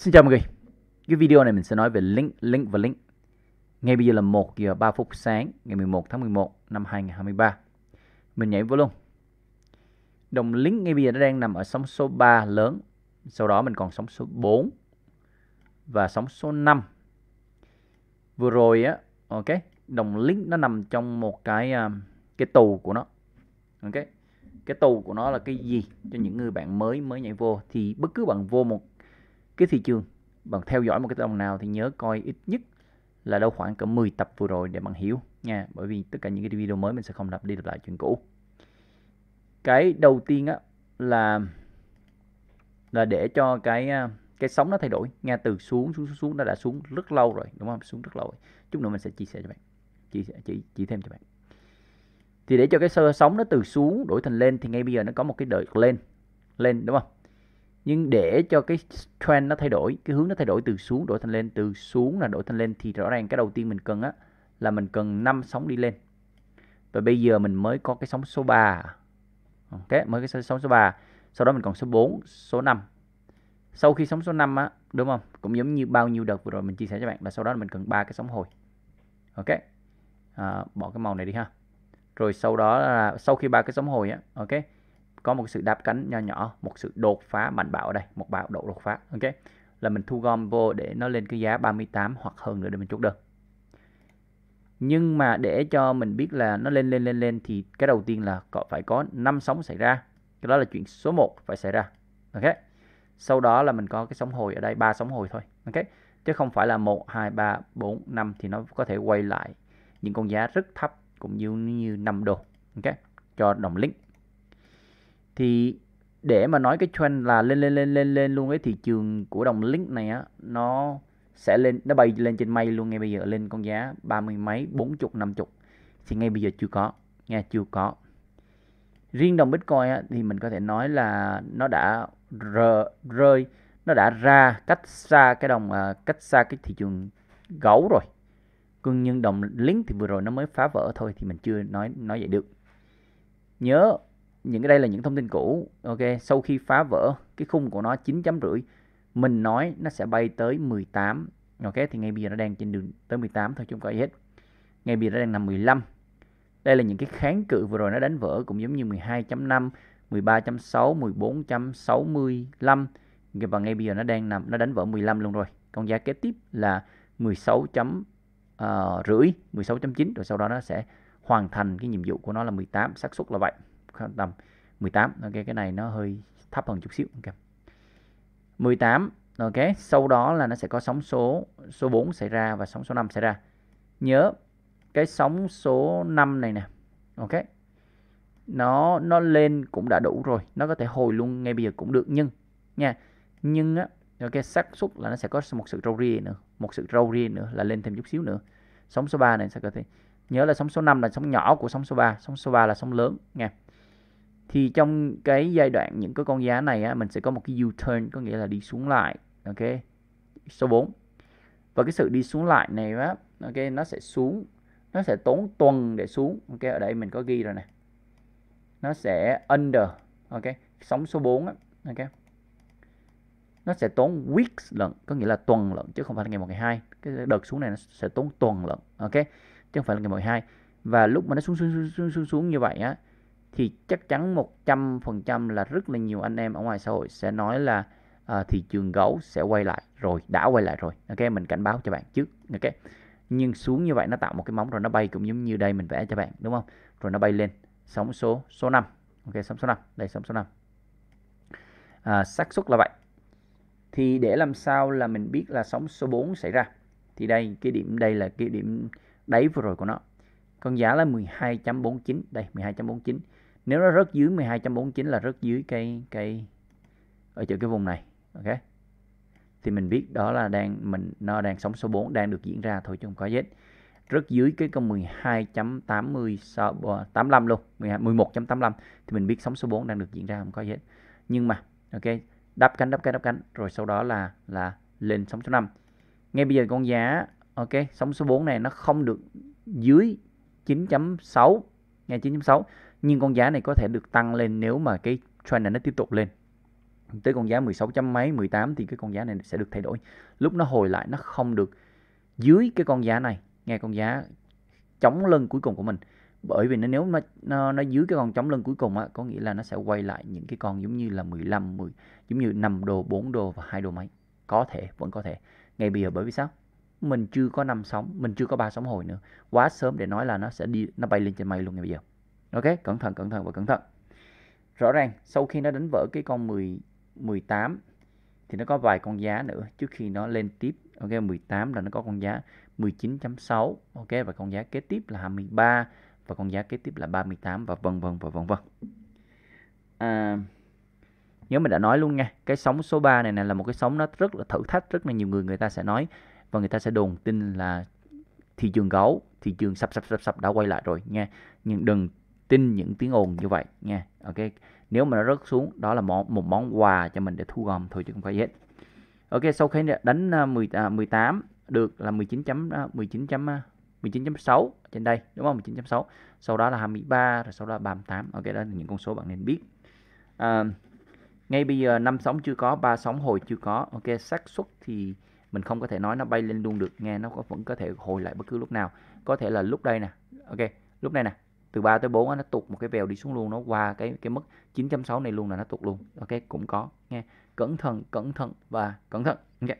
Xin chào mọi người. Cái video này mình sẽ nói về link, link và link. Ngay bây giờ là 1 giờ 3 phút sáng ngày 11 tháng 11 năm 2023. Mình nhảy vô luôn. Đồng link ngay bây giờ nó đang nằm ở sóng số 3 lớn. Sau đó mình còn sóng số 4 và sóng số 5. Vừa rồi á, ok, đồng link nó nằm trong một cái à, cái tù của nó. Ok. Cái tù của nó là cái gì cho những người bạn mới mới nhảy vô thì bất cứ bạn vô một cái thị trường bạn theo dõi một cái đồng nào thì nhớ coi ít nhất là đâu khoảng cỡ 10 tập vừa rồi để bạn hiểu nha bởi vì tất cả những cái video mới mình sẽ không lặp đi lặp lại chuyện cũ cái đầu tiên á là là để cho cái à, cái sóng nó thay đổi nghe từ xuống xuống xuống nó đã xuống rất lâu rồi đúng không xuống rất lâu rồi. chút nữa mình sẽ chia sẻ cho bạn chia sẻ chỉ chỉ thêm cho bạn thì để cho cái sơ sóng nó từ xuống đổi thành lên thì ngay bây giờ nó có một cái đợt lên lên đúng không nhưng để cho cái trend nó thay đổi cái hướng nó thay đổi từ xuống đổi thành lên từ xuống là đổi thành lên thì rõ ràng cái đầu tiên mình cần á là mình cần 5 sóng đi lên và bây giờ mình mới có cái sóng số 3 ok mới cái sóng số 3 sau đó mình còn số 4 số 5 sau khi sóng số 5 á đúng không cũng giống như bao nhiêu đợt vừa rồi mình chia sẻ cho bạn là sau đó mình cần ba cái sóng hồi ok à, bỏ cái màu này đi ha rồi sau đó là sau khi ba cái sóng hồi á ok có một sự đáp cánh nho nhỏ một sự đột phá mạnh bạo ở đây một bạo độ đột phá ok là mình thu gom vô để nó lên cái giá 38 hoặc hơn nữa để mình chốt đơn nhưng mà để cho mình biết là nó lên lên lên lên thì cái đầu tiên là có phải có năm sóng xảy ra cái đó là chuyện số 1 phải xảy ra ok sau đó là mình có cái sóng hồi ở đây ba sóng hồi thôi ok chứ không phải là 1 2 3 4 5 thì nó có thể quay lại những con giá rất thấp cũng như như 5 đô ok cho đồng link thì để mà nói cái trend là lên lên lên lên lên luôn cái thị trường của đồng link này á nó sẽ lên nó bay lên trên mây luôn ngay bây giờ lên con giá ba mươi mấy bốn chục năm chục thì ngay bây giờ chưa có nghe chưa có riêng đồng bitcoin á, thì mình có thể nói là nó đã rơi nó đã ra cách xa cái đồng à, cách xa cái thị trường gấu rồi cưng nhưng đồng lính thì vừa rồi nó mới phá vỡ thôi thì mình chưa nói nói vậy được nhớ những cái đây là những thông tin cũ ok sau khi phá vỡ cái khung của nó chín chấm rưỡi mình nói nó sẽ bay tới 18 ok thì ngay bây giờ nó đang trên đường tới 18 thôi chúng có hết ngay bây giờ nó đang nằm 15 đây là những cái kháng cự vừa rồi nó đánh vỡ cũng giống như 12.5 13.6 14.65 và ngay bây giờ nó đang nằm nó đánh vỡ 15 luôn rồi con giá kế tiếp là 16 chấm uh, rưỡi 16.9 rồi sau đó nó sẽ hoàn thành cái nhiệm vụ của nó là 18 xác suất là vậy tầm 18 ok cái này nó hơi thấp hơn chút xíu ok 18 ok sau đó là nó sẽ có sóng số số 4 xảy ra và sóng số 5 xảy ra nhớ cái sóng số 5 này nè ok nó nó lên cũng đã đủ rồi nó có thể hồi luôn ngay bây giờ cũng được nhưng nha nhưng á ok xác suất là nó sẽ có một sự râu ria nữa một sự râu ria nữa là lên thêm chút xíu nữa sóng số 3 này sẽ có thể nhớ là sóng số 5 là sóng nhỏ của sóng số 3 sóng số 3 là sóng lớn nha thì trong cái giai đoạn những cái con giá này á, mình sẽ có một cái U-turn có nghĩa là đi xuống lại ok số 4 và cái sự đi xuống lại này á, ok nó sẽ xuống nó sẽ tốn tuần để xuống ok ở đây mình có ghi rồi nè nó sẽ under ok sóng số 4 á, ok nó sẽ tốn weeks lận có nghĩa là tuần lận chứ không phải là ngày một ngày hai cái đợt xuống này nó sẽ tốn tuần lận ok chứ không phải là ngày một ngày hai và lúc mà nó xuống xuống xuống xuống, xuống như vậy á thì chắc chắn 100% là rất là nhiều anh em ở ngoài xã hội sẽ nói là à, thị trường gấu sẽ quay lại rồi đã quay lại rồi ok mình cảnh báo cho bạn trước ok nhưng xuống như vậy nó tạo một cái móng rồi nó bay cũng giống như đây mình vẽ cho bạn đúng không rồi nó bay lên sóng số số 5 ok sóng số 5 đây sóng số 5 à, xác suất là vậy thì để làm sao là mình biết là sóng số 4 xảy ra thì đây cái điểm đây là cái điểm đáy vừa rồi của nó con giá là 12.49 đây 12.49 nếu nó rớt dưới 12.49 là rớt dưới cây cây ở chỗ cái vùng này ok thì mình biết đó là đang mình nó đang sóng số 4 đang được diễn ra thôi chứ không có gì rất dưới cái con 12.80 85 ờ, luôn 11.85 thì mình biết sóng số 4 đang được diễn ra không có gì hết nhưng mà ok đắp cánh đắp cánh đắp cánh rồi sau đó là là lên sóng số 5 ngay bây giờ con giá ok sóng số 4 này nó không được dưới 9.6 ngày 9.6 nhưng con giá này có thể được tăng lên nếu mà cái trend này nó tiếp tục lên tới con giá 16 trăm mấy 18 thì cái con giá này sẽ được thay đổi lúc nó hồi lại nó không được dưới cái con giá này nghe con giá chống lưng cuối cùng của mình bởi vì nó nếu mà nó, nó dưới cái con chống lưng cuối cùng á có nghĩa là nó sẽ quay lại những cái con giống như là 15 10 giống như 5 đô 4 đô và hai đô mấy có thể vẫn có thể ngày bây giờ bởi vì sao mình chưa có năm sóng mình chưa có ba sóng hồi nữa quá sớm để nói là nó sẽ đi nó bay lên trên mây luôn ngay bây giờ ok cẩn thận cẩn thận và cẩn thận rõ ràng sau khi nó đánh vỡ cái con 10 18 thì nó có vài con giá nữa trước khi nó lên tiếp ok 18 là nó có con giá 19.6 ok và con giá kế tiếp là 23 và con giá kế tiếp là 38 và vân vân và vân vân à, nhớ mình đã nói luôn nha cái sóng số 3 này, này là một cái sóng nó rất là thử thách rất là nhiều người người ta sẽ nói và người ta sẽ đồn tin là thị trường gấu thị trường sập sập sập sập đã quay lại rồi nha nhưng đừng tin những tiếng ồn như vậy nha ok nếu mà nó rớt xuống đó là món một món quà cho mình để thu gom thôi chứ không phải hết ok sau khi đánh 10 à, 18 à, được là 19 chấm 19 à, chấm 19.6 à, trên đây đúng không 19.6 sau đó là 23 rồi sau đó là 38 ok đó là những con số bạn nên biết à, ngay bây giờ năm sóng chưa có ba sóng hồi chưa có ok xác suất thì mình không có thể nói nó bay lên luôn được nghe nó có vẫn có thể hồi lại bất cứ lúc nào có thể là lúc đây nè ok lúc này nè từ 3 tới 4 nó tụt một cái vèo đi xuống luôn nó qua cái cái mức 9.6 này luôn là nó tụt luôn ok cũng có nghe cẩn thận cẩn thận và cẩn thận ok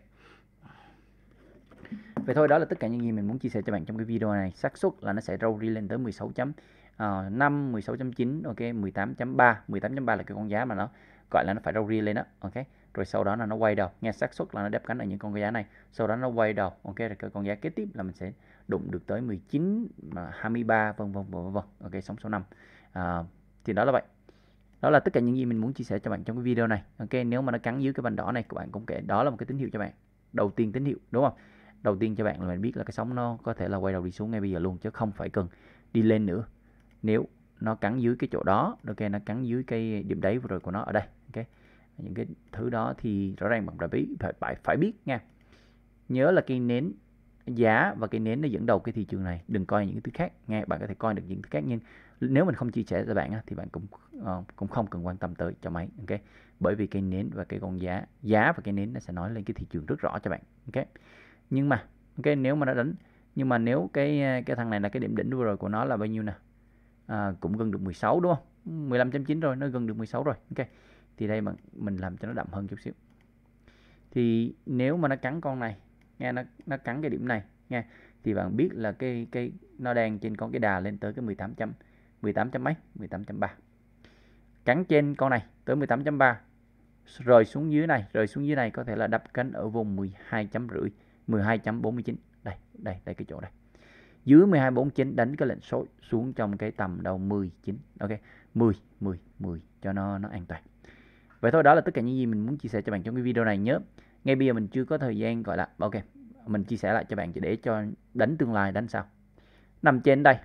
Vậy thôi đó là tất cả những gì mình muốn chia sẻ cho bạn trong cái video này xác suất là nó sẽ râu đi lên tới 16 chấm uh, 5, 16.9, ok 18.3 18.3 là cái con giá mà nó gọi là nó phải râu ria lên đó ok rồi sau đó là nó quay đầu nghe xác suất là nó đáp cánh ở những con giá này sau đó nó quay đầu ok rồi cái con giá kế tiếp là mình sẽ đụng được tới 19 23 vân vân vân vân ok sóng số 5 à, thì đó là vậy đó là tất cả những gì mình muốn chia sẻ cho bạn trong cái video này ok nếu mà nó cắn dưới cái bàn đỏ này các bạn cũng kể đó là một cái tín hiệu cho bạn đầu tiên tín hiệu đúng không đầu tiên cho bạn là mình biết là cái sóng nó có thể là quay đầu đi xuống ngay bây giờ luôn chứ không phải cần đi lên nữa nếu nó cắn dưới cái chỗ đó ok nó cắn dưới cái điểm đáy rồi của nó ở đây ok những cái thứ đó thì rõ ràng bạn đã biết phải, phải phải biết nha nhớ là cây nến giá và cây nến nó dẫn đầu cái thị trường này đừng coi những cái thứ khác nghe bạn có thể coi được những thứ khác nhưng nếu mình không chia sẻ cho bạn thì bạn cũng uh, cũng không cần quan tâm tới cho mấy ok bởi vì cây nến và cái con giá giá và cây nến nó sẽ nói lên cái thị trường rất rõ cho bạn ok nhưng mà ok nếu mà nó đánh nhưng mà nếu cái cái thằng này là cái điểm đỉnh vừa rồi của nó là bao nhiêu nè à, cũng gần được 16 đúng không 15.9 rồi nó gần được 16 rồi ok thì đây mà mình làm cho nó đậm hơn chút xíu thì nếu mà nó cắn con này nghe nó nó cắn cái điểm này nghe thì bạn biết là cái cái nó đang trên con cái đà lên tới cái 18 chấm 18 chấm mấy 18.3 cắn trên con này tới 18.3 rồi xuống dưới này rồi xuống dưới này có thể là đập cánh ở vùng 12 chấm rưỡi 12.49 đây đây đây cái chỗ đây dưới 12.49 đánh cái lệnh số xuống trong cái tầm đầu 19 ok 10 10 10 cho nó nó an toàn vậy thôi đó là tất cả những gì mình muốn chia sẻ cho bạn trong cái video này nhớ ngay bây giờ mình chưa có thời gian gọi là ok mình chia sẻ lại cho bạn chỉ để cho đánh tương lai đánh sau nằm trên đây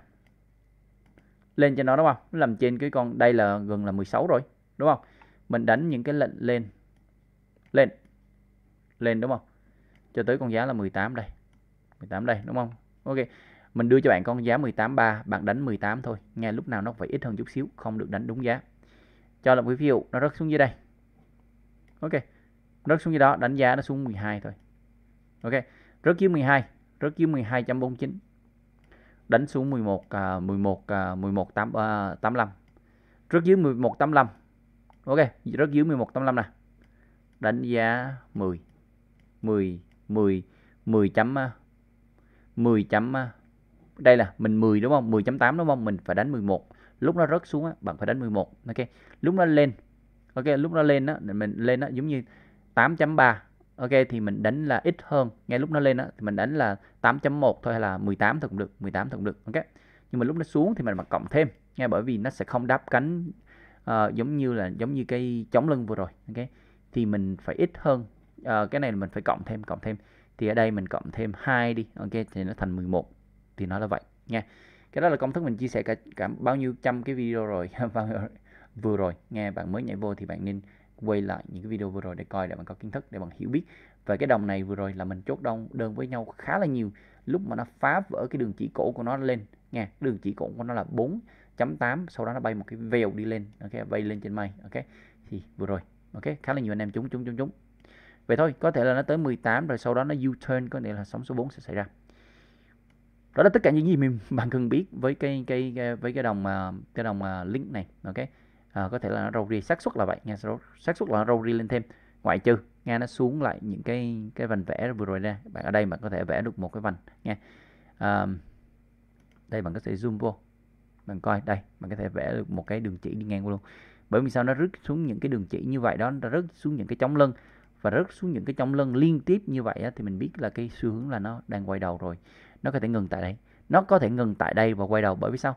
lên trên nó đúng không nằm trên cái con đây là gần là 16 rồi đúng không mình đánh những cái lệnh lên lên lên đúng không cho tới con giá là 18 đây 18 đây đúng không ok mình đưa cho bạn con giá 183 bạn đánh 18 thôi nghe lúc nào nó phải ít hơn chút xíu không được đánh đúng giá cho là một ví dụ nó rất xuống dưới đây ok rớt xuống gì đó đánh giá nó xuống 12 thôi ok rớt dưới 12 rớt dưới 12.49 đánh xuống 11 à, 11 à, 11 8 à, 85 rớt dưới 11 85 ok rớt dưới 11 85 nè đánh giá 10 10 10 10 chấm 10 à, chấm à. đây là mình 10 đúng không 10.8 đúng không mình phải đánh 11 lúc nó rớt xuống á, bạn phải đánh 11 ok lúc nó lên ok lúc nó lên đó mình lên đó giống như 8.3 ok thì mình đánh là ít hơn ngay lúc nó lên đó thì mình đánh là 8.1 thôi hay là 18 thôi cũng được 18 thôi cũng được ok nhưng mà lúc nó xuống thì mình mặc cộng thêm nghe bởi vì nó sẽ không đáp cánh uh, giống như là giống như cái chống lưng vừa rồi ok thì mình phải ít hơn uh, cái này mình phải cộng thêm cộng thêm thì ở đây mình cộng thêm 2 đi ok thì nó thành 11 thì nó là vậy nha cái đó là công thức mình chia sẻ cả, cả bao nhiêu trăm cái video rồi vừa rồi nghe bạn mới nhảy vô thì bạn nên quay lại những cái video vừa rồi để coi để bạn có kiến thức để bạn hiểu biết về cái đồng này vừa rồi là mình chốt đông đơn với nhau khá là nhiều lúc mà nó phá vỡ cái đường chỉ cổ của nó lên nghe đường chỉ cổ của nó là 4.8 sau đó nó bay một cái vèo đi lên ok bay lên trên mây ok thì vừa rồi ok khá là nhiều anh em chúng chúng chúng chúng vậy thôi có thể là nó tới 18 rồi sau đó nó U-turn có nghĩa là sóng số 4 sẽ xảy ra đó là tất cả những gì mình bạn cần biết với cái cái, với cái đồng mà cái đồng à, link này ok à, có thể là nó râu ria xác suất là vậy nha xác suất là nó râu ria lên thêm ngoại trừ nghe nó xuống lại những cái cái vành vẽ vừa rồi nè, bạn ở đây mà có thể vẽ được một cái vành nha à, đây bạn có thể zoom vô bạn coi đây bạn có thể vẽ được một cái đường chỉ đi ngang luôn bởi vì sao nó rớt xuống những cái đường chỉ như vậy đó nó rớt xuống những cái chống lưng và rớt xuống những cái chống lưng liên tiếp như vậy á, thì mình biết là cái xu hướng là nó đang quay đầu rồi nó có thể ngừng tại đây nó có thể ngừng tại đây và quay đầu bởi vì sao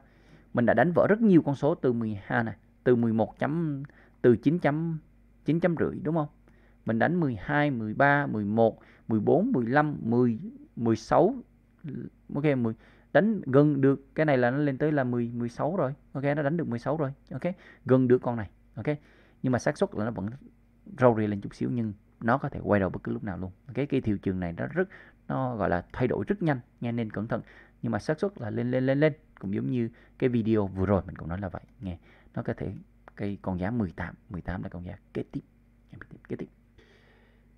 mình đã đánh vỡ rất nhiều con số từ 12 này từ 11 chấm từ 9 chấm 9 chấm rưỡi đúng không? Mình đánh 12, 13, 11, 14, 15, 10, 16 ok 10 đánh gần được cái này là nó lên tới là 10 16 rồi. Ok nó đánh được 16 rồi. Ok, gần được con này. Ok. Nhưng mà xác suất là nó vẫn râu rì lên chút xíu nhưng nó có thể quay đầu bất cứ lúc nào luôn. Cái cái thị trường này nó rất nó gọi là thay đổi rất nhanh, nha nên cẩn thận nhưng mà xác suất là lên lên lên lên cũng giống như cái video vừa rồi mình cũng nói là vậy nghe nó có thể cái con giá 18 18 là con giá kế tiếp kế tiếp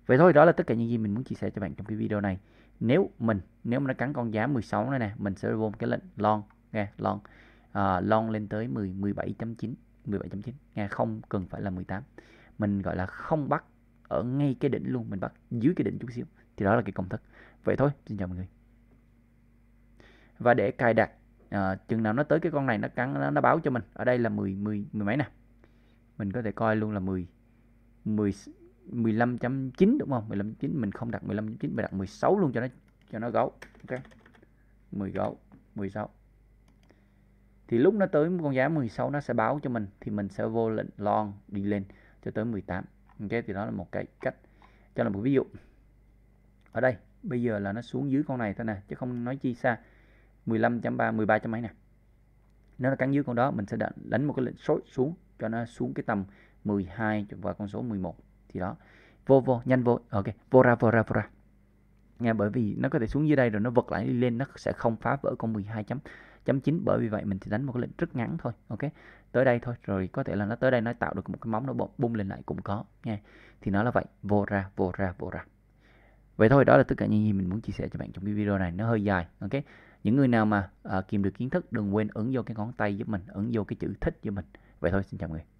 vậy thôi đó là tất cả những gì mình muốn chia sẻ cho bạn trong cái video này nếu mình nếu mà nó cắn con giá 16 này nè mình sẽ vô một cái lệnh long nghe long uh, long lên tới 10 17.9 17.9 nghe không cần phải là 18 mình gọi là không bắt ở ngay cái đỉnh luôn mình bắt dưới cái đỉnh chút xíu thì đó là cái công thức vậy thôi xin chào mọi người và để cài đặt à, chừng nào nó tới cái con này nó cắn nó, nó báo cho mình ở đây là 10 10 mười mấy nè mình có thể coi luôn là 10 10 15.9 đúng không 15.9 mình không đặt 15.9 mình đặt 16 luôn cho nó cho nó gấu ok 10 gấu 16 thì lúc nó tới con giá 16 nó sẽ báo cho mình thì mình sẽ vô lệnh lon đi lên cho tới 18 ok thì đó là một cái cách cho là một ví dụ ở đây bây giờ là nó xuống dưới con này thôi nè chứ không nói chi xa 15.3 13 chấm mấy nè nếu nó cắn dưới con đó mình sẽ đánh một cái lệnh sốt xuống cho nó xuống cái tầm 12 và con số 11 thì đó vô vô nhanh vô ok vô ra vô ra vô ra nha bởi vì nó có thể xuống dưới đây rồi nó vật lại đi lên nó sẽ không phá vỡ con 12 chấm chấm chín bởi vì vậy mình chỉ đánh một cái lệnh rất ngắn thôi ok tới đây thôi rồi có thể là nó tới đây nó tạo được một cái móng nó bung lên lại cũng có nghe thì nó là vậy vô ra vô ra vô ra vậy thôi đó là tất cả những gì mình muốn chia sẻ cho bạn trong cái video này nó hơi dài ok những người nào mà uh, kìm được kiến thức đừng quên ấn vô cái ngón tay giúp mình ấn vô cái chữ thích giúp mình vậy thôi xin chào mọi người